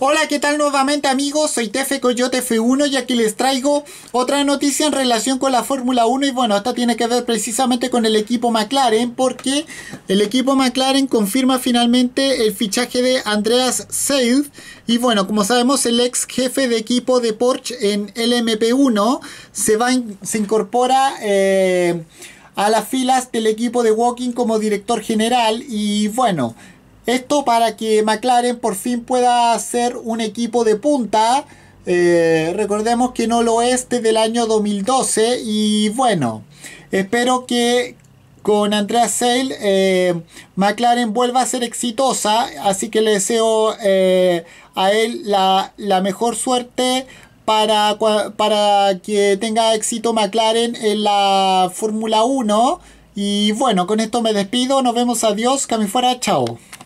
Hola, ¿qué tal nuevamente amigos? Soy Tefe Coyote F1 y aquí les traigo otra noticia en relación con la Fórmula 1 y bueno, esta tiene que ver precisamente con el equipo McLaren porque el equipo McLaren confirma finalmente el fichaje de Andreas Seid y bueno, como sabemos el ex jefe de equipo de Porsche en LMP1 se, va se incorpora... Eh, a las filas del equipo de Walking como director general y bueno, esto para que McLaren por fin pueda ser un equipo de punta. Eh, recordemos que no lo es desde el año 2012 y bueno, espero que con Andrea Sale eh, McLaren vuelva a ser exitosa, así que le deseo eh, a él la, mejor suerte para, para que tenga éxito McLaren en la Fórmula 1. Y bueno, con esto me despido, nos vemos, adiós, Cami fuera, chao.